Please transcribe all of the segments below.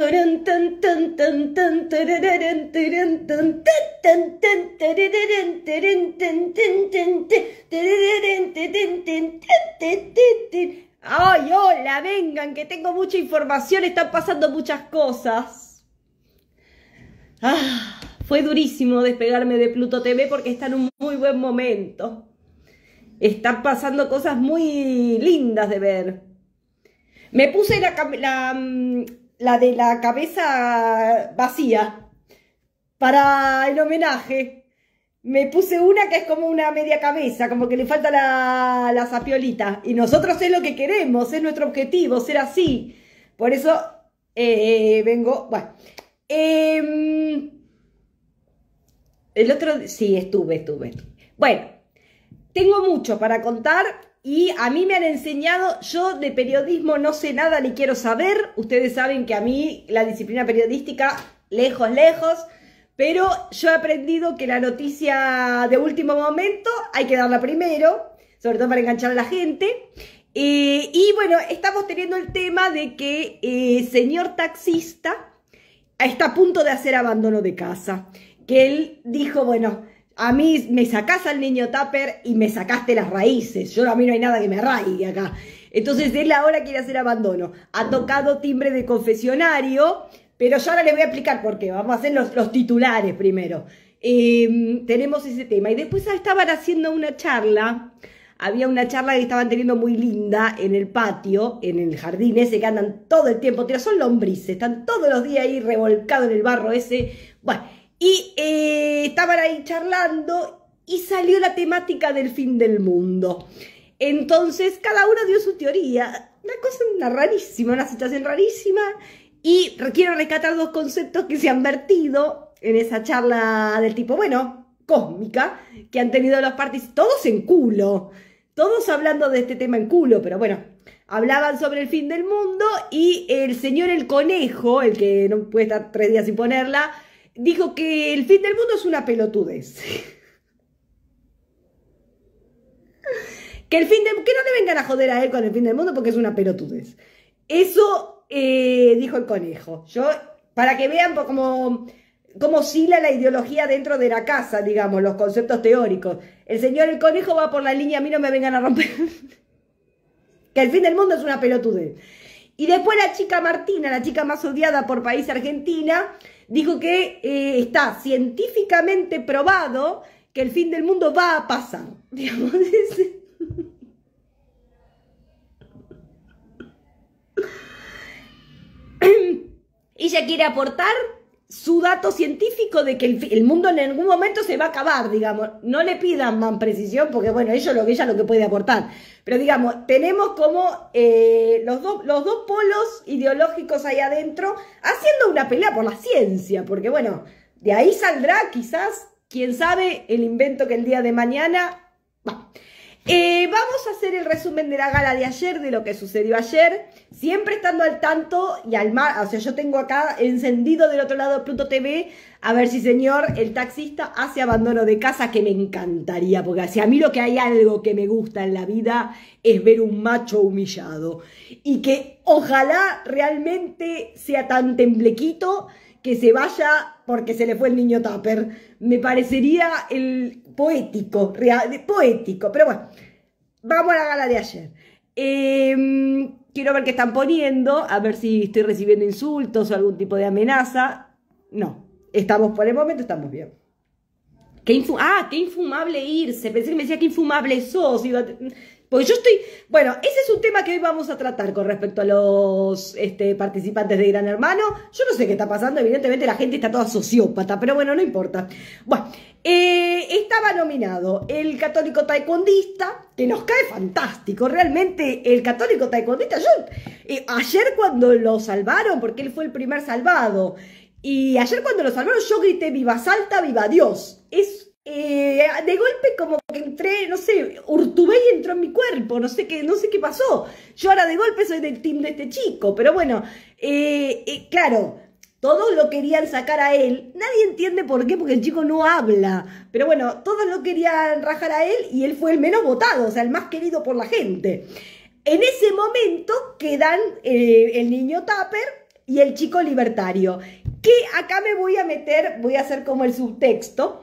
Ay, hola, vengan, que tengo mucha información, están pasando muchas cosas. Ah, fue durísimo despegarme de Pluto TV porque está en un muy buen momento. Están pasando cosas muy lindas de ver. Me puse la, la, la de la cabeza vacía, para el homenaje. Me puse una que es como una media cabeza, como que le falta la, sapiolita, Y nosotros es lo que queremos, es nuestro objetivo, ser así. Por eso eh, eh, vengo, bueno. Em, el otro, sí, estuve, estuve. Bueno, tengo mucho para contar y a mí me han enseñado, yo de periodismo no sé nada ni quiero saber. Ustedes saben que a mí la disciplina periodística, lejos, lejos. Pero yo he aprendido que la noticia de último momento hay que darla primero, sobre todo para enganchar a la gente. Eh, y bueno, estamos teniendo el tema de que el eh, señor taxista está a punto de hacer abandono de casa. Que él dijo, bueno, a mí me sacás al niño Tupper y me sacaste las raíces. Yo a mí no hay nada que me arraigue acá. Entonces él ahora quiere hacer abandono. Ha tocado timbre de confesionario, pero yo ahora le voy a explicar por qué. Vamos a hacer los, titulares primero. Em, tenemos ese tema. Y después ah, estaban haciendo una charla. Había una charla que estaban teniendo muy linda en el patio, en el jardín ese que andan todo el tiempo. Tira, son lombrices, están todos los días ahí revolcados en el barro ese. Bueno y eh, estaban ahí charlando y salió la temática del fin del mundo. Entonces cada uno dio su teoría, una cosa una rarísima, una situación rarísima y quiero rescatar dos conceptos que se han vertido en esa charla del tipo, bueno, cósmica, que han tenido los partidos, todos en culo, todos hablando de este tema en culo, pero bueno, hablaban sobre el fin del mundo y el señor el conejo, el que no puede estar tres días sin ponerla, dijo que el fin del mundo es una pelotudez. que el fin que no le vengan a joder a él con el fin del mundo porque es una pelotudez. Eso eh, dijo el conejo. Yo, para que vean cómo, cómo oscila la ideología dentro de la casa, digamos, los conceptos teóricos. El señor el conejo va por la línea, a mí no me vengan a romper. que el fin del mundo es una pelotudez. Y después la chica Martina, la chica más odiada por país Argentina, dijo que eh, está científicamente probado que el fin del mundo va a pasar. Digamos, Ella quiere aportar su dato científico de que el, mundo en algún momento se va a acabar, digamos. No le pidan más precisión porque, bueno, ellos lo, ella lo que puede aportar. Pero, digamos, tenemos como eh, los, los dos polos ideológicos ahí adentro haciendo una pelea por la ciencia, porque, bueno, de ahí saldrá quizás, quién sabe, el invento que el día de mañana... Eh, vamos a hacer el resumen de la gala de ayer, de lo que sucedió ayer, siempre estando al tanto y al mar, o sea, yo tengo acá encendido del otro lado Pluto TV, a ver si señor, el taxista hace abandono de casa, que me encantaría, porque si a mí lo que hay algo que me gusta en la vida es ver un macho humillado y que ojalá realmente sea tan temblequito que se vaya porque se le fue el niño Tupper. Me parecería el poético, real, poético, pero bueno, vamos a la gala de ayer. Em, quiero ver qué están poniendo, a ver si estoy recibiendo insultos o algún tipo de amenaza. No, estamos por el momento, estamos bien. ¿Qué ah, qué infumable irse. Pensé que me decía qué infumable sos. Porque yo estoy, bueno, ese es un tema que hoy vamos a tratar con respecto a los este, participantes de Gran Hermano. Yo no sé qué está pasando, evidentemente la gente está toda sociópata, pero bueno, no importa. Bueno, eh, estaba nominado el católico taekwondista, que nos cae fantástico, realmente el católico taekwondista. Yo, eh, ayer cuando lo salvaron, porque él fue el primer salvado, y ayer cuando lo salvaron yo grité, viva Salta, viva Dios. Es eh, de golpe como que entré, no sé, y entró en mi cuerpo, no sé qué, no sé qué pasó. Yo ahora de golpe soy del team de este chico, pero bueno, eh, eh, claro, todos lo querían sacar a él. Nadie entiende por qué, porque el chico no habla. Pero bueno, todos lo querían rajar a él y él fue el menos votado, o sea, el más querido por la gente. En ese momento quedan el niño Tapper y el chico libertario. Que acá me voy a meter, voy a hacer como el subtexto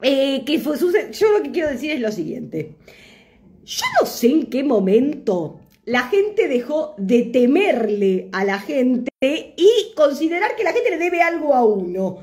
eh, que fue Yo lo que quiero decir es lo siguiente. Yo no sé en qué momento la gente dejó de temerle a la gente y considerar que la gente le debe algo a uno.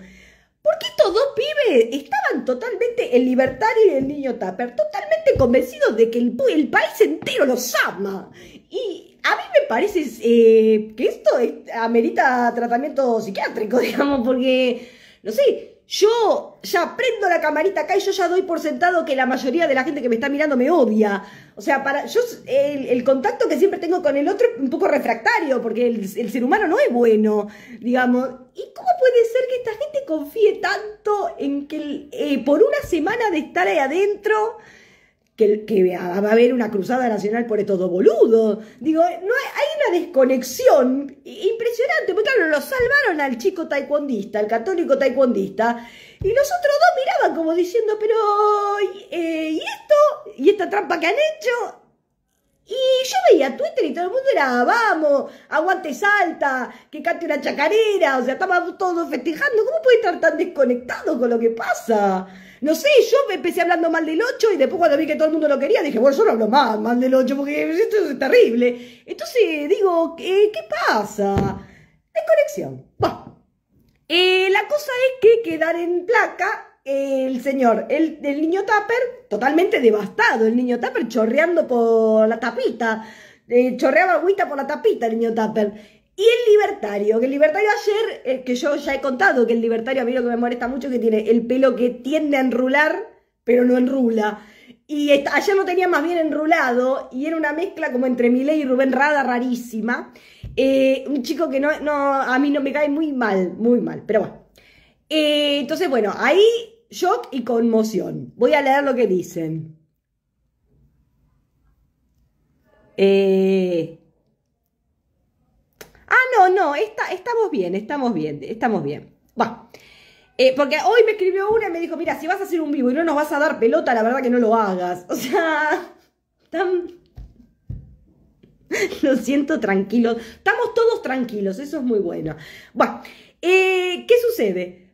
Porque estos dos pibes estaban totalmente, el libertario y el niño Tapper, totalmente convencidos de que el, país entero los ama. Y a mí me parece eh, que esto amerita tratamiento psiquiátrico, digamos, porque, no sé, yo ya prendo la camarita acá y yo ya doy por sentado que la mayoría de la gente que me está mirando me odia. O sea, para yo el, contacto que siempre tengo con el otro es un poco refractario, porque el, ser humano no es bueno, digamos. ¿Y cómo puede ser que esta gente confíe tanto en que eh, por una semana de estar ahí adentro que, que, va a haber una cruzada nacional por estos dos boludos. Digo, eh, no hay, una desconexión impresionante, porque claro, lo salvaron al chico taekwondista, al católico taekwondista, y los otros dos miraban como diciendo, pero, eh, ¿y esto? ¿Y esta trampa que han hecho? Y yo veía Twitter y todo el mundo era, vamos, aguante Salta, que cante una chacarera, o sea, estábamos todos festejando, ¿cómo puede estar tan desconectado con lo que pasa? No sé, yo empecé hablando mal del 8 y después cuando vi que todo el mundo lo quería, dije, bueno, yo no hablo mal, mal del 8 porque esto es terrible. Entonces digo, ¿qué, pasa? Desconexión. Bueno, eh, la cosa es que quedar en placa el señor, el, el niño Tapper totalmente devastado, el niño Tapper chorreando por la tapita. Eh, chorreaba agüita por la tapita el niño Tapper y el libertario, que el libertario ayer, eh, que yo ya he contado que el libertario a mí lo que me molesta mucho es que tiene el pelo que tiende a enrular, pero no enrula. Y ayer no tenía más bien enrulado y era una mezcla como entre Miley y Rubén Rada rarísima. Eh, un chico que no, no, a mí no me cae muy mal, muy mal, pero bueno. Eh, entonces, bueno, ahí shock y conmoción. Voy a leer lo que dicen. Eh, Ah, no, no, está, estamos bien, estamos bien, estamos bien. Bueno, eh, porque hoy me escribió una y me dijo, mira, si vas a hacer un vivo y no nos vas a dar pelota, la verdad que no lo hagas. O sea, tan... lo siento tranquilo. Estamos todos tranquilos, eso es muy bueno. Bueno, eh, ¿qué sucede?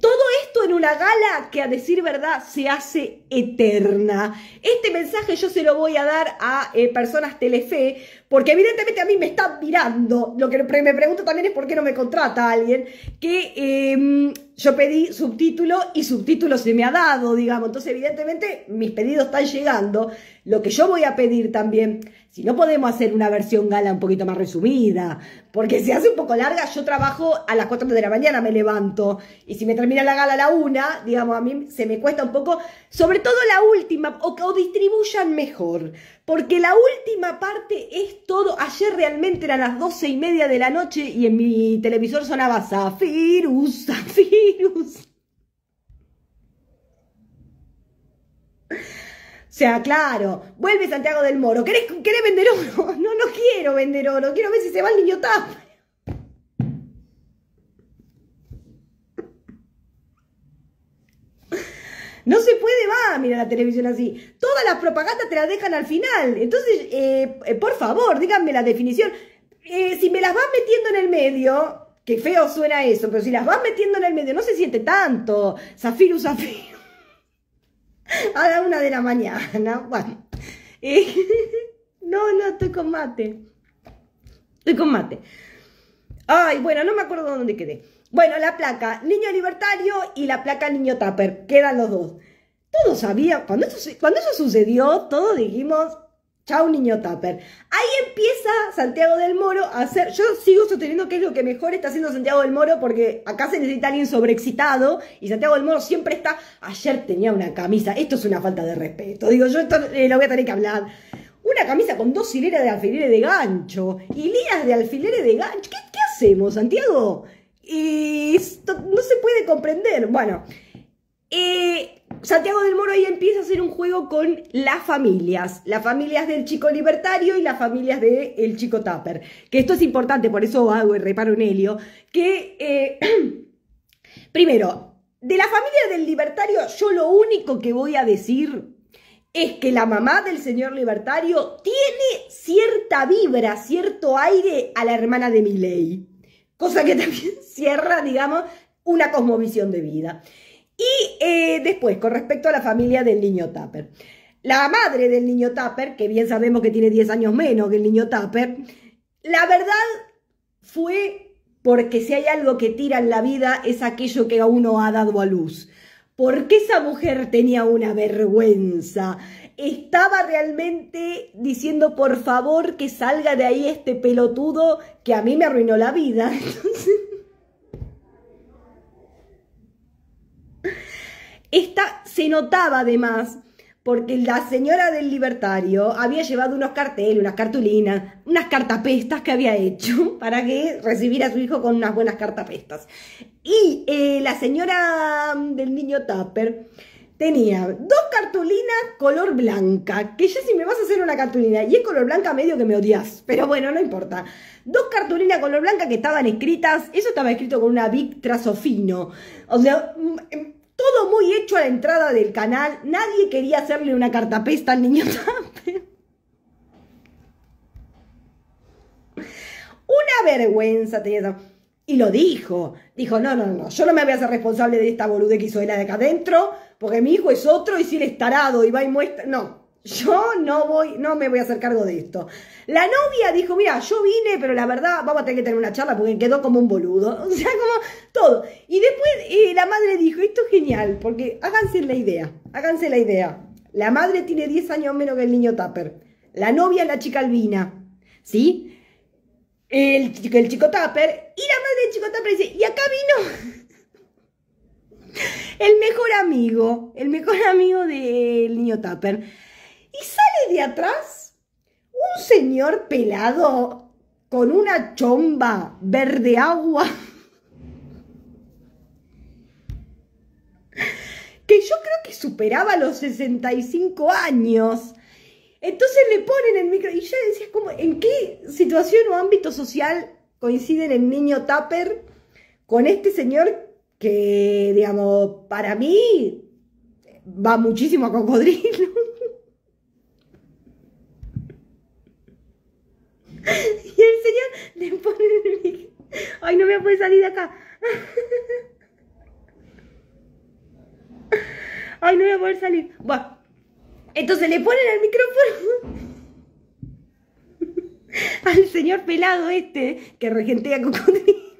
Todo esto en una gala que a decir verdad se hace eterna. Este mensaje yo se lo voy a dar a eh, personas Telefe, porque evidentemente a mí me están mirando. Lo que me pregunto también es por qué no me contrata alguien, que em, yo pedí subtítulo y subtítulo se me ha dado, digamos. Entonces evidentemente mis pedidos están llegando. Lo que yo voy a pedir también si no podemos hacer una versión gala un poquito más resumida, porque se hace un poco larga, yo trabajo a las 4 de la mañana, me levanto, y si me termina la gala a la 1, digamos, a mí se me cuesta un poco, sobre todo la última, o, o distribuyan mejor, porque la última parte es todo, ayer realmente eran las 12 y media de la noche y en mi televisor sonaba Zafirus, Zafirus. O sea, claro, vuelve Santiago del Moro. ¿Querés, vender oro? No, no quiero vender oro. Quiero ver si se va el niño tap. No se puede, va mira la televisión así. Todas las propagandas te las dejan al final. Entonces, eh, eh, por favor, díganme la definición. Eh, si me las vas metiendo en el medio, que feo suena eso, pero si las vas metiendo en el medio, no se siente tanto. Zafiru zafiro. A la una de la mañana. Bueno. no, no, estoy con mate. Estoy con mate. Ay, bueno, no me acuerdo dónde quedé. Bueno, la placa Niño Libertario y la placa Niño Tupper. Quedan los dos. Todos sabía cuando eso, cuando eso sucedió, todos dijimos, Chau niño Tupper. Ahí empieza Santiago del Moro a hacer. Yo sigo sosteniendo que es lo que mejor está haciendo Santiago del Moro porque acá se necesita alguien sobreexcitado y Santiago del Moro siempre está. Ayer tenía una camisa. Esto es una falta de respeto. Digo, yo esto eh, lo voy a tener que hablar. Una camisa con dos hileras de alfileres de gancho. Hileras de alfileres de gancho. ¿Qué, hacemos, Santiago? Y esto no se puede comprender. Bueno. Eh, Santiago del Moro ahí empieza a hacer un juego con las familias, las familias del chico libertario y las familias del chico Tapper. que esto es importante, por eso hago el reparo en Helio, que eh, primero, de la familia del libertario yo lo único que voy a decir es que la mamá del señor libertario tiene cierta vibra, cierto aire a la hermana de Miley, cosa que también cierra, digamos, una cosmovisión de vida. Y eh, después, con respecto a la familia del niño Tapper. La madre del niño Tapper, que bien sabemos que tiene 10 años menos que el niño Tapper, la verdad fue porque si hay algo que tira en la vida es aquello que a uno ha dado a luz. Porque esa mujer tenía una vergüenza. Estaba realmente diciendo, por favor, que salga de ahí este pelotudo que a mí me arruinó la vida. Entonces, Esta se notaba además, porque la señora del libertario había llevado unos carteles, unas cartulinas, unas cartapestas que había hecho para que recibiera a su hijo con unas buenas cartapestas. Y eh, la señora del niño Tupper tenía dos cartulinas color blanca, que ya si me vas a hacer una cartulina y es color blanca medio que me odias, pero bueno, no importa. Dos cartulinas color blanca que estaban escritas, eso estaba escrito con una Vic fino, O sea, mm, em, todo muy hecho a la entrada del canal. Nadie quería hacerle una cartapesta al niño Una vergüenza tenía Y lo dijo. Dijo, no, no, no, yo no me voy a hacer responsable de esta boludez que hizo él de acá adentro, porque mi hijo es otro y si él es tarado y va y muestra... No, yo no voy, no me voy a hacer cargo de esto. La novia dijo, mira, yo vine, pero la verdad vamos a tener que tener una charla porque quedó como un boludo. O sea, como todo. Y después eh, la madre dijo, esto es genial, porque háganse la idea, háganse la idea. La madre tiene 10 años menos que el niño Tupper. La novia es la chica albina, ¿sí? El, el chico Tupper. Y la madre del chico Tupper dice, y acá vino el mejor amigo, el mejor amigo del niño Tupper y sale de atrás un señor pelado con una chomba verde agua. que yo creo que superaba los 65 años. Entonces le ponen el micro y ya decías como, ¿en qué situación o ámbito social coinciden el niño Tapper con este señor que, digamos, para mí va muchísimo a cocodrilo? Y el señor le pone el micrófono. Ay, no me poder salir de acá. Ay, no voy a poder salir. Bueno, entonces le ponen al micrófono al señor pelado este que regentea cocodrilo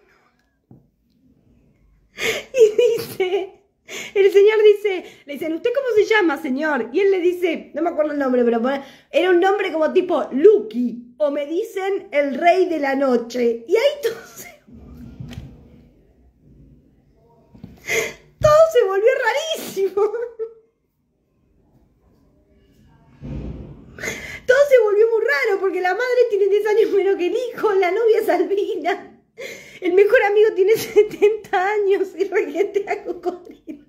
Y dice, El señor dice, le dicen, ¿usted cómo se llama, señor? Y él le dice, no me acuerdo el nombre, pero era un nombre como tipo Lucky, o me dicen el rey de la noche. Y ahí todo se... Todo se volvió rarísimo. Todo se volvió muy raro porque la madre tiene 10 años menos que el hijo, la novia es albina. El mejor amigo tiene 70 años y te ha cocodrilo.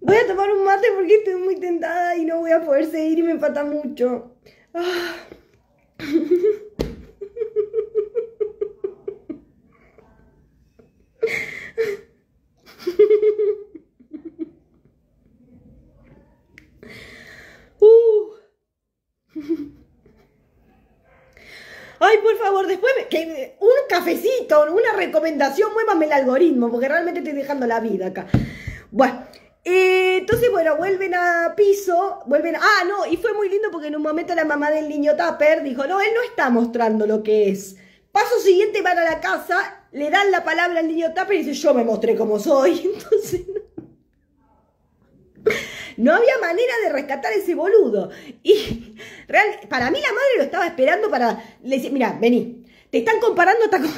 Voy a tomar un mate porque estoy muy tentada y no voy a poder seguir y me falta mucho. Ah. ay, por favor, después que un cafecito, una recomendación, muévame el algoritmo, porque realmente estoy dejando la vida acá. Bueno, eh, entonces, bueno, vuelven a piso, vuelven Ah, no, y fue muy lindo porque en un momento la mamá del niño Tapper dijo, no, él no está mostrando lo que es. Paso siguiente van a la casa, le dan la palabra al niño Tapper y dice, yo me mostré como soy. Entonces, no había manera de rescatar ese boludo. Y para mí la madre lo estaba esperando para... Le mira, vení, te están comparando hasta con...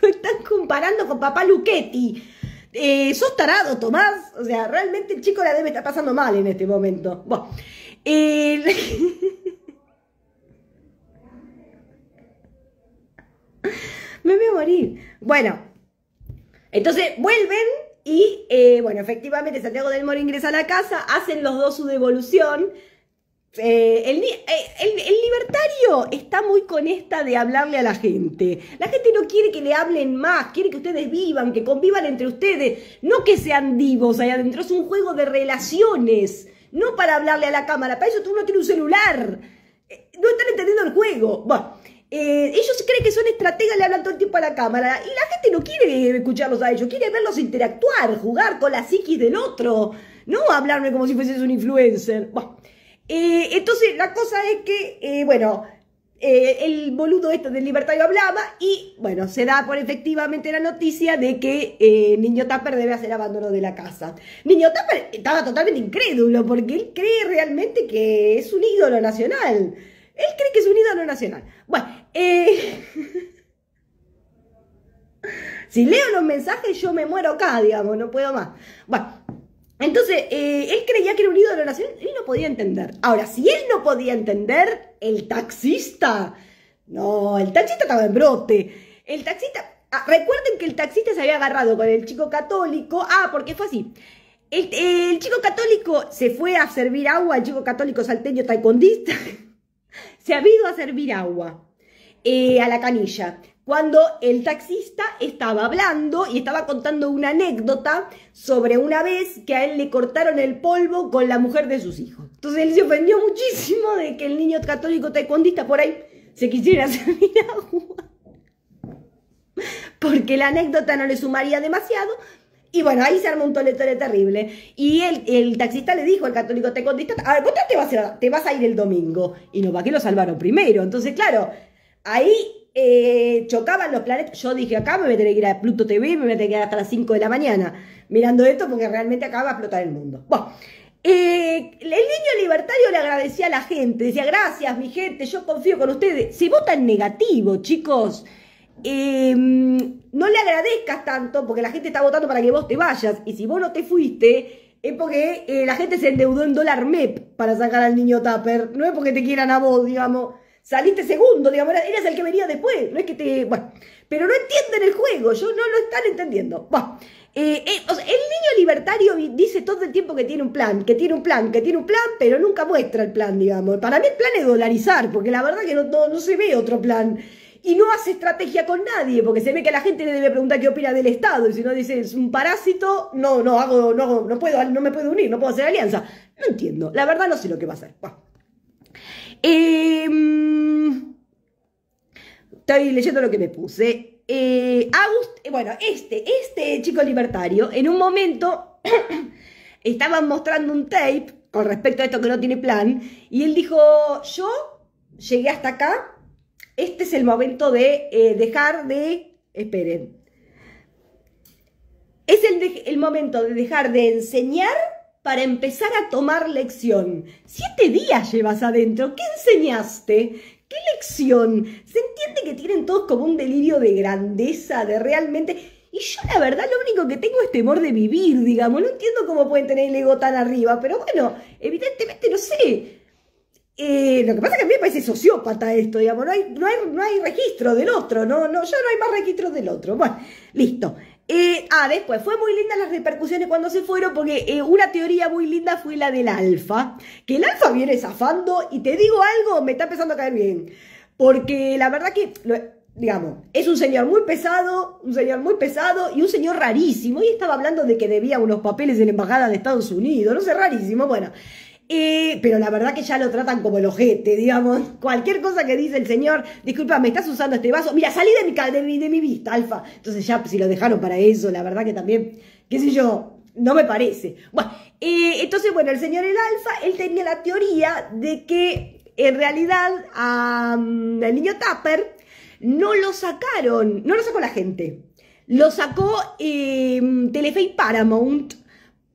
Lo están comparando con papá Luchetti. Eh, sos tarado, Tomás. O sea, realmente el chico la debe estar pasando mal en este momento. Bueno, me voy a morir. Bueno, entonces vuelven y eh, bueno, efectivamente Santiago del Moro ingresa a la casa, hacen los dos su devolución. Eh, eh, el, libertario está muy con esta de hablarle a la gente. La gente no quiere que le hablen más, quiere que ustedes vivan, que convivan entre ustedes, no que sean divos ahí adentro. Es un juego de relaciones, no para hablarle a la cámara. Para eso tú no tienes un celular. No están entendiendo el juego. Bueno. Eh, ellos creen que son estrategas, le hablan todo el tiempo a la cámara. Y la gente no quiere escucharlos a ellos, quiere verlos interactuar, jugar con la psiquis del otro. No hablarme como si fueses un influencer. Eh, entonces, la cosa es que, eh, bueno, el boludo este del libertario hablaba y, bueno, se da por efectivamente la noticia de que Niño Tapper debe hacer abandono de la casa. Niño Tapper estaba totalmente incrédulo porque él cree realmente que es un ídolo nacional. Él cree que es un ídolo nacional. Bueno, eh... si leo los mensajes yo me muero acá, digamos, no puedo más. Bueno, entonces eh, él creía que era un ídolo nacional y no podía entender. Ahora, si él no podía entender, el taxista... No, el taxista estaba en brote. El taxista... Ah, recuerden que el taxista se había agarrado con el chico católico. Ah, porque fue así. El, chico católico se fue a servir agua, al chico católico salteño taekwondista. Se ha ido a servir agua eh, a la canilla cuando el taxista estaba hablando y estaba contando una anécdota sobre una vez que a él le cortaron el polvo con la mujer de sus hijos. Entonces él se ofendió muchísimo de que el niño católico taekwondista por ahí se quisiera servir agua. Porque la anécdota no le sumaría demasiado, y bueno, ahí se armó un toletole terrible. Y el, el taxista le dijo al católico te contesta, a ver, vos te vas a, te vas a ir el domingo. Y no, ¿para qué lo salvaron primero? Entonces, claro, ahí eh, chocaban los planetas. Yo dije, acá me voy a tener que ir a Pluto TV, me voy a tener que ir hasta las 5 de la mañana mirando esto porque realmente acá va a explotar el mundo. Bueno, eh, el niño libertario le agradecía a la gente, decía, gracias mi gente, yo confío con ustedes. si vota en negativo, chicos. Em, no le agradezcas tanto porque la gente está votando para que vos te vayas. Y si vos no te fuiste, es porque eh, la gente se endeudó en dólar MEP para sacar al niño Tupper. No es porque te quieran a vos, digamos. Saliste segundo, digamos, eras el que venía después. No es que te. Bueno, pero no entienden el juego, yo no lo están entendiendo. Eh, eh, el niño libertario dice todo el tiempo que tiene un plan, que tiene un plan, que tiene un plan, pero nunca muestra el plan, digamos. Para mí el plan es dolarizar, porque la verdad que no se ve otro plan y no hace estrategia con nadie, porque se ve que la gente le debe preguntar qué opina del Estado, y si no dice es un parásito, no, no hago, no no puedo, no me puedo unir, no puedo hacer alianza. No entiendo, la verdad no sé lo que va a hacer. Em, estoy leyendo lo que me puse. Eh, eh, bueno, este, este chico libertario, en un momento estaban mostrando un tape con respecto a esto que no tiene plan, y él dijo, yo llegué hasta acá este es el momento de eh, dejar de, esperen, es el, el momento de dejar de enseñar para empezar a tomar lección. Siete días llevas adentro, ¿qué enseñaste? ¿Qué lección? Se entiende que tienen todos como un delirio de grandeza, de realmente... Y yo la verdad lo único que tengo es temor de vivir, digamos. No entiendo cómo pueden tener el ego tan arriba, pero bueno, evidentemente no sé. Eh, lo que pasa es que a mí me parece sociópata esto, digamos, no hay, no hay, no registro del otro, no, no, ya no hay más registro del otro. Bueno, listo. Eh, ah, después, fue muy linda las repercusiones cuando se fueron, porque eh, una teoría muy linda fue la del alfa, que el alfa viene zafando y te digo algo, me está empezando a caer bien, porque la verdad que, digamos, es un señor muy pesado, un señor muy pesado y un señor rarísimo, y estaba hablando de que debía unos papeles de la Embajada de Estados Unidos, no sé, rarísimo, bueno pero la verdad que ya lo tratan como el ojete, digamos. Cualquier cosa que dice el señor, disculpa, me estás usando este vaso. Mira, salí de mi, de mi vista, alfa. Entonces ya, pues, si lo dejaron para eso, la verdad que también, qué sé yo, no me parece. Bueno, entonces, bueno, el señor El Alfa, él tenía la teoría de que en realidad al niño Tapper no lo sacaron, no lo sacó la gente. Lo sacó eh, Telefe Paramount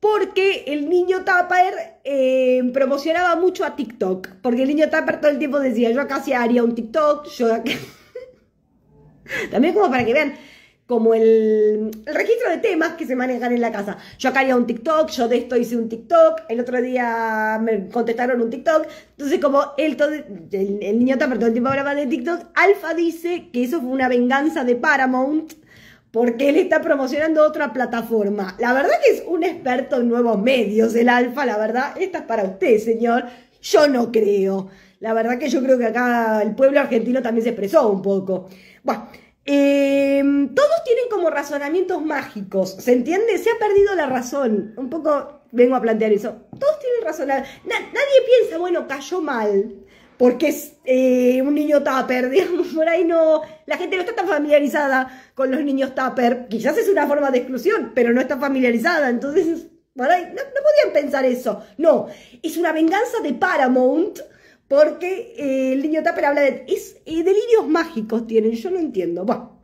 porque el niño Tapper eh, promocionaba mucho a TikTok, porque el niño Tapper todo el tiempo decía, yo acá se haría un TikTok, yo También como para que vean, como el, registro de temas que se manejan en la casa. Yo acá haría un TikTok, yo de esto hice un TikTok, el otro día me contestaron un TikTok. Entonces, como el, el niño Tapper todo el tiempo hablaba de TikTok, Alfa dice que eso fue una venganza de Paramount porque él está promocionando otra plataforma. La verdad que es un experto en nuevos medios, el alfa, la verdad, esta es para usted, señor. Yo no creo. La verdad que yo creo que acá el pueblo argentino también se expresó un poco. Bueno, em, todos tienen como razonamientos mágicos, ¿se entiende? Se ha perdido la razón. Un poco vengo a plantear eso. Todos tienen razonamientos. nadie piensa, bueno, cayó mal porque es, eh, un niño tupper, digamos, por ahí no, la gente no está tan familiarizada con los niños tupper, quizás es una forma de exclusión, pero no está familiarizada, entonces, por ahí, no, podían pensar eso, no, es una venganza de Paramount, porque eh, el niño tupper habla de, es, eh, delirios mágicos tienen, yo no entiendo, bueno.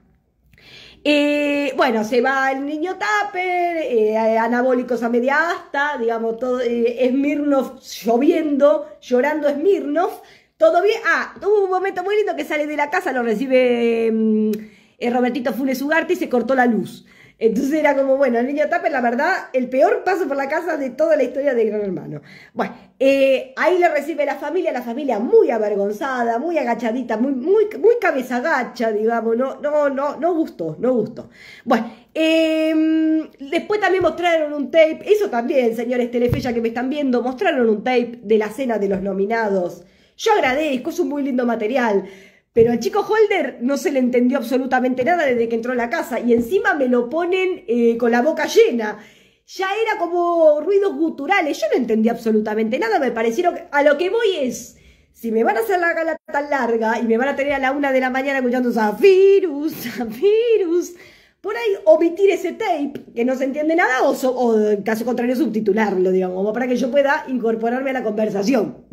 se va el niño Tupper, anabólicos a media asta, digamos, todo, es Smirnoff lloviendo, llorando Smirnoff, todo bien. Ah, hubo un momento muy lindo que sale de la casa, lo recibe mm, eh, Robertito Funes Ugarte y se cortó la luz. Entonces era como, bueno, el niño Tapper, la verdad, el peor paso por la casa de toda la historia de Gran Hermano. Bueno, eh, ahí le recibe la familia, la familia muy avergonzada, muy agachadita, muy, muy, muy cabeza gacha, digamos, no, no, no, gustó, no gustó. Bueno, em, después también mostraron un tape, eso también, señores Telefeya que me están viendo, mostraron un tape de la cena de los nominados yo agradezco, es un muy lindo material. Pero al chico Holder no se le entendió absolutamente nada desde que entró a la casa. Y encima me lo ponen eh, con la boca llena. Ya era como ruidos guturales. Yo no entendí absolutamente nada. Me parecieron. A lo que voy es. Si me van a hacer la gala tan larga y me van a tener a la una de la mañana escuchando Zafirus, Zafirus, por ahí omitir ese tape que no se entiende nada o, o en caso contrario subtitularlo, digamos, para que yo pueda incorporarme a la conversación.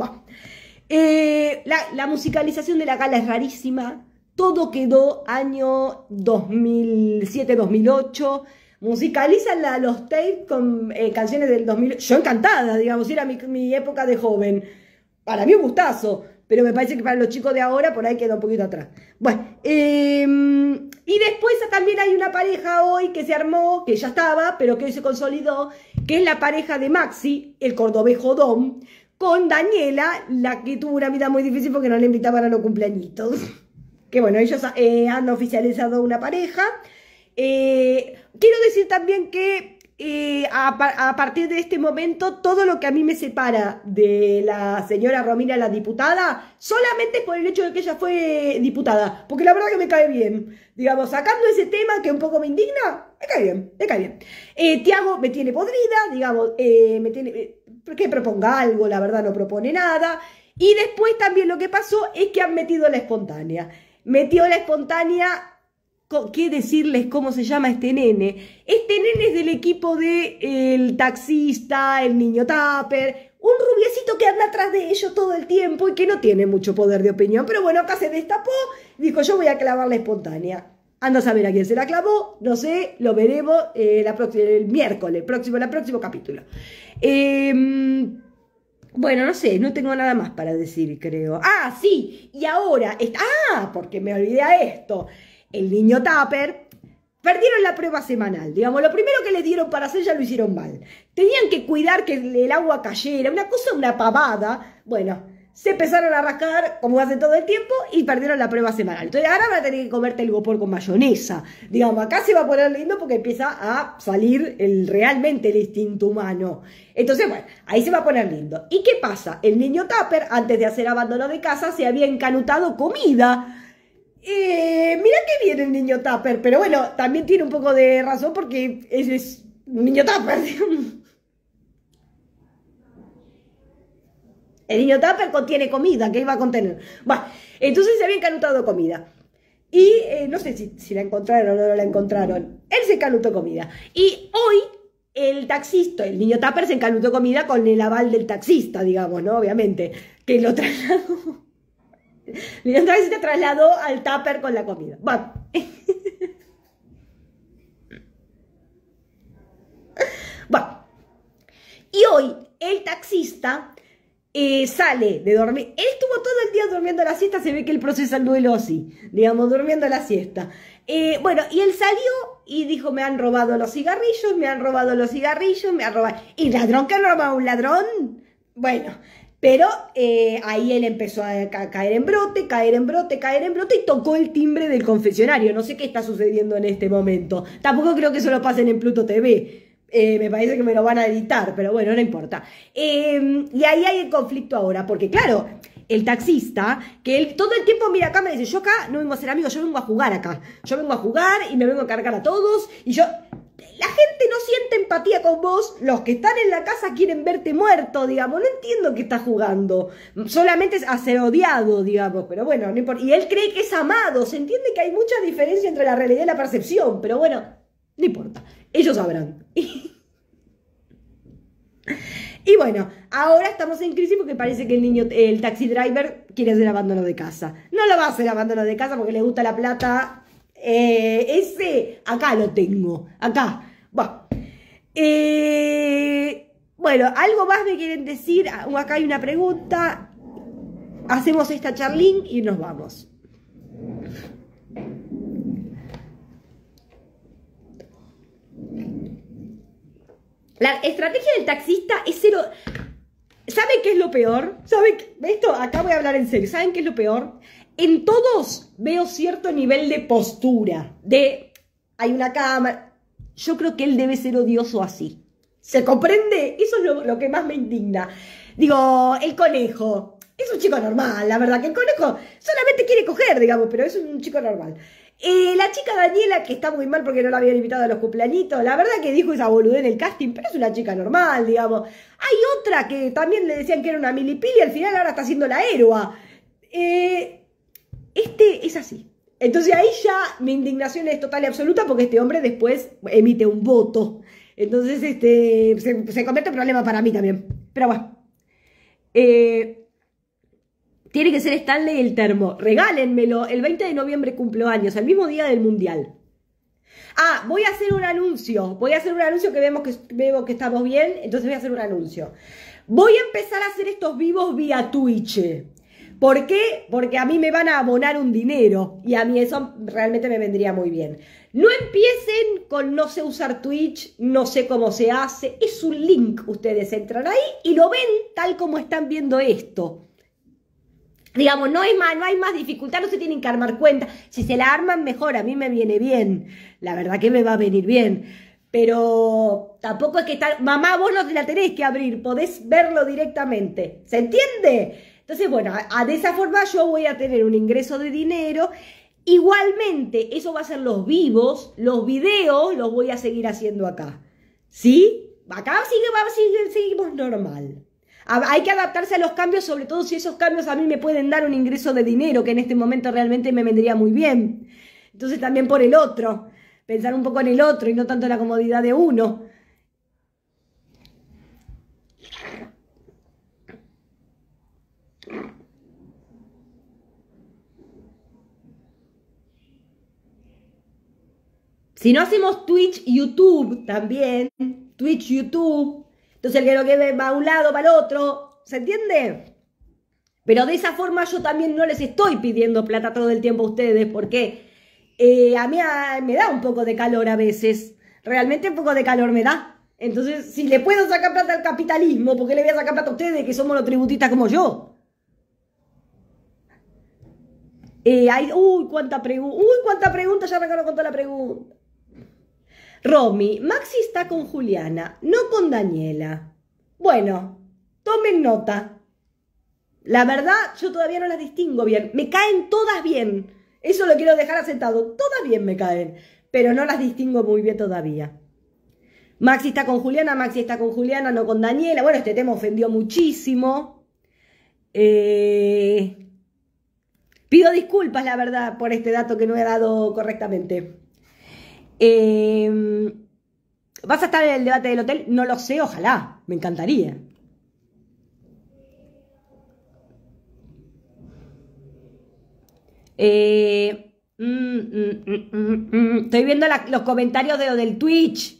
Eh, la, musicalización de la gala es rarísima. Todo quedó año 2007-2008. Musicalizan los tapes con eh, canciones del 2000. Yo encantada, digamos, era mi, época de joven. Para mí un gustazo pero me parece que para los chicos de ahora por ahí queda un poquito atrás. Bueno, em, y después también hay una pareja hoy que se armó, que ya estaba, pero que hoy se consolidó, que es la pareja de Maxi, el cordobés Dom con Daniela, la que tuvo una vida muy difícil porque no la invitaban a los cumpleañitos. Que bueno, ellos eh, han oficializado una pareja. Eh, quiero decir también que eh, a, partir de este momento, todo lo que a mí me separa de la señora Romina, la diputada, solamente por el hecho de que ella fue diputada, porque la verdad que me cae bien. Digamos, sacando ese tema que un poco me indigna, me cae bien, me cae bien. Tiago me tiene podrida, digamos, me tiene que proponga algo, la verdad no propone nada. Y después también lo que pasó es que han metido la espontánea. Metió la espontánea, ¿qué decirles cómo se llama este nene? Este nene es del equipo de el taxista, el niño tapper un rubiecito que anda atrás de ellos todo el tiempo y que no tiene mucho poder de opinión. Pero bueno, acá se destapó, dijo yo voy a clavar la espontánea. Anda a saber a quién se la clavó, no sé, lo veremos eh, la el miércoles, próximo, el próximo capítulo. Em, bueno, no sé, no tengo nada más para decir, creo. Ah, sí, y ahora, ah, porque me olvidé esto. El niño Tapper, perdieron la prueba semanal. Digamos, lo primero que le dieron para hacer ya lo hicieron mal. Tenían que cuidar que el agua cayera, una cosa, una pavada. Bueno, se empezaron a rascar, como hace todo el tiempo, y perdieron la prueba semanal. Entonces ahora va a tener que comerte el gopor con mayonesa. Digamos, acá se va a poner lindo porque empieza a salir el, realmente el instinto humano. Entonces, bueno, ahí se va a poner lindo. ¿Y qué pasa? El niño Tupper, antes de hacer abandono de casa, se había encanutado comida. Eh, mira que bien el niño Tupper, pero bueno, también tiene un poco de razón porque es, es un niño Tupper. El niño tupper contiene comida, ¿qué iba a contener? Bueno, entonces se había encanutado comida. Y eh, no sé si, la encontraron o no la encontraron. Él se encanutó comida. Y hoy el taxista, el niño tupper se encanutó comida con el aval del taxista, digamos, ¿no? Obviamente, que lo trasladó. El niño se trasladó al tupper con la comida. Bueno. Bueno, y hoy el taxista eh, sale de dormir. Él estuvo todo el día durmiendo la siesta, se ve que él procesa el duelo así, digamos, durmiendo la siesta. Eh, bueno, y él salió y dijo, me han robado los cigarrillos, me han robado los cigarrillos, me han robado... ¿Y ladrón que roba a un ladrón? Bueno, pero eh, ahí él empezó a caer en brote, caer en brote, caer en brote y tocó el timbre del confesionario. No sé qué está sucediendo en este momento. Tampoco creo que eso lo pasen en Pluto TV. Eh, me parece que me lo van a editar, pero bueno, no importa. Em, y ahí hay el conflicto ahora, porque claro, el taxista, que él todo el tiempo mira acá, me dice, yo acá no vengo a ser amigo, yo vengo a jugar acá. Yo vengo a jugar y me vengo a cargar a todos. Y yo, la gente no siente empatía con vos, los que están en la casa quieren verte muerto, digamos, no entiendo que estás jugando, solamente es a ser odiado, digamos, pero bueno, no importa. Y él cree que es amado, se entiende que hay mucha diferencia entre la realidad y la percepción, pero bueno, no importa ellos sabrán. Y... bueno, ahora estamos en crisis porque parece que el niño, el taxi driver quiere hacer abandono de casa. No lo va a hacer abandono de casa porque le gusta la plata. Eh, ese, acá lo tengo, acá. Bueno. Eh, bueno, algo más me quieren decir. Acá hay una pregunta. Hacemos esta charlín y nos vamos. La estrategia del taxista es cero... ¿Saben qué es lo peor? ¿Saben Esto, acá voy a hablar en serio. ¿Saben qué es lo peor? En todos veo cierto nivel de postura, de hay una cámara. Yo creo que él debe ser odioso así. ¿Se comprende? Eso es lo que más me indigna. Digo, el conejo. Es un chico normal, la verdad que el conejo solamente quiere coger, digamos, pero es un chico normal. Eh, la chica Daniela, que está muy mal porque no la habían invitado a los cumpleañitos, la verdad que dijo esa boludez en el casting, pero es una chica normal, digamos. Hay otra que también le decían que era una milipili y al final ahora está siendo la héroa. Eh, este es así. Entonces ahí ya mi indignación es total y absoluta porque este hombre después emite un voto. Entonces este, se, convierte en problema para mí también. Pero bueno. Eh, tiene que ser Stanley el termo. Regálenmelo. El 20 de noviembre cumplo años, el mismo día del mundial. Ah, voy a hacer un anuncio. Voy a hacer un anuncio que vemos que, vemos que estamos bien. Entonces voy a hacer un anuncio. Voy a empezar a hacer estos vivos vía Twitch. ¿Por qué? Porque a mí me van a abonar un dinero y a mí eso realmente me vendría muy bien. No empiecen con no sé usar Twitch, no sé cómo se hace. Es un link, ustedes entran ahí y lo ven tal como están viendo esto. Digamos, no, hay más, no hay más dificultad, no se tienen que armar cuenta. Si se la arman mejor, a mí me viene bien. La verdad que me va a venir bien. Pero tampoco es que está... Mamá, vos no te la tenés que abrir, podés verlo directamente. ¿Se entiende? Entonces, bueno, a, de esa forma yo voy a tener un ingreso de dinero. Igualmente, eso va a ser los vivos, los videos los voy a seguir haciendo acá. ¿Sí? Acá va, sigue, seguimos normal. Hay que adaptarse a los cambios, sobre todo si esos cambios a mí me pueden dar un ingreso de dinero, que en este momento realmente me vendría muy bien. Entonces también por el otro, pensar un poco en el otro y no tanto en la comodidad de uno. Si no hacemos Twitch, YouTube también, Twitch, YouTube, entonces el que lo que va a un lado, para el otro. ¿Se entiende? Pero de esa forma yo también no les estoy pidiendo plata todo el tiempo a ustedes, porque eh, a mí me da un poco de calor a veces. Realmente un poco de calor me da. Entonces, si le puedo sacar plata al capitalismo, ¿por qué le voy a sacar plata a ustedes que somos los tributistas como yo? Eh, uy, cuánta pregunta. Uy, cuánta pregunta. Ya recuerdo con toda la pregunta. Romy, Maxi está con Juliana, no con Daniela. Bueno, tomen nota. La verdad, yo todavía no las distingo bien. Me caen todas bien. Eso lo quiero dejar asentado. Todas bien me caen, pero no las distingo muy bien todavía. Maxi está con Juliana, Maxi está con Juliana, no con Daniela. Bueno, este tema ofendió muchísimo. Eh, pido disculpas, la verdad, por este dato que no he dado correctamente. Em, ¿Vas a estar en el debate del hotel? No lo sé, ojalá, me encantaría. Eh, mm, mm, mm, estoy viendo los comentarios de, del Twitch.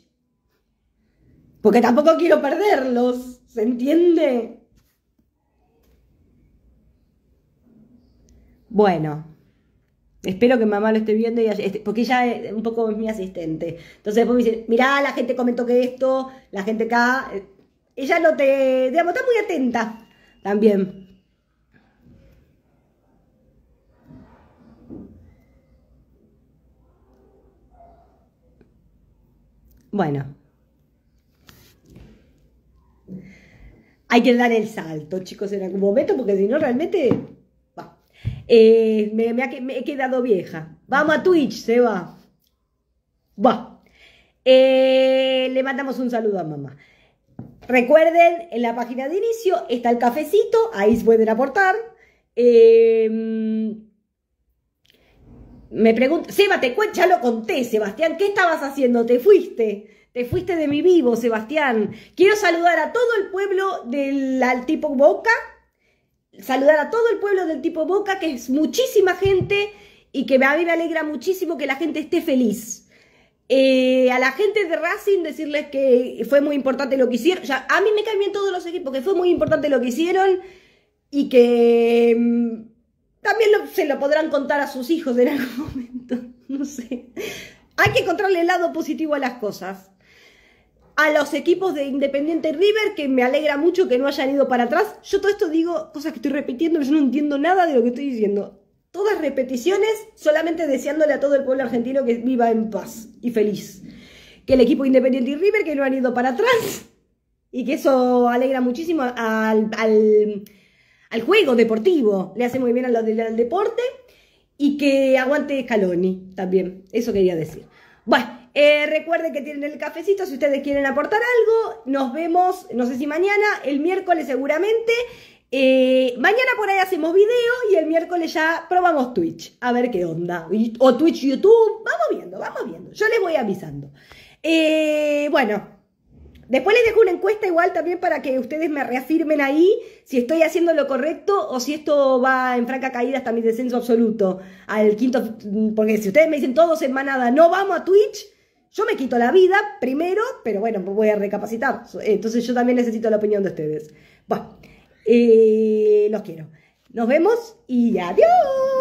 Porque tampoco quiero perderlos. ¿Se entiende? Bueno. Espero que mamá lo esté viendo, este, porque ella un poco es mi asistente. Entonces después me dice, mirá, la gente comentó que esto, la gente acá... Eh, ella no te... digamos, está muy atenta también. Bueno. Hay que dar el salto, chicos, en algún momento, porque si no realmente eh, me, he quedado vieja. Vamos a Twitch, se va. Eh, le mandamos un saludo a mamá. Recuerden, en la página de inicio está el cafecito, ahí se pueden aportar. Em, me pregunto, Seba, te cuento, ya lo conté, Sebastián, ¿qué estabas haciendo? Te fuiste, te fuiste de mi vivo, Sebastián. Quiero saludar a todo el pueblo del tipo Boca, saludar a todo el pueblo del tipo Boca, que es muchísima gente y que a mí me alegra muchísimo que la gente esté feliz. Eh, a la gente de Racing decirles que fue muy importante lo que hicieron. a mí me caen bien todos los equipos, que fue muy importante lo que hicieron y que mm, también se lo podrán contar a sus hijos en algún momento. No sé. Hay que encontrarle el lado positivo a las cosas a los equipos de Independiente River, que me alegra mucho que no hayan ido para atrás. Yo todo esto digo cosas que estoy repitiendo, yo no entiendo nada de lo que estoy diciendo. Todas repeticiones, solamente deseándole a todo el pueblo argentino que viva en paz y feliz. Que el equipo Independiente y River, que no han ido para atrás, y que eso alegra muchísimo al, al, juego deportivo, le hace muy bien al deporte, y que aguante Scaloni también, eso quería decir. Bueno. Eh, recuerden que tienen el cafecito si ustedes quieren aportar algo. Nos vemos, no sé si mañana, el miércoles seguramente. Eh, mañana por ahí hacemos video y el miércoles ya probamos Twitch. A ver qué onda. O Twitch, YouTube. Vamos viendo, vamos viendo. Yo les voy avisando. Eh, bueno, Después les dejo una encuesta igual también para que ustedes me reafirmen ahí si estoy haciendo lo correcto o si esto va en franca caída hasta mi descenso absoluto al quinto, porque si ustedes me dicen todos semana nada, no vamos a Twitch, yo me quito la vida primero, pero bueno, voy a recapacitar. Entonces yo también necesito la opinión de ustedes. Bueno, eh, los quiero. Nos vemos y adiós.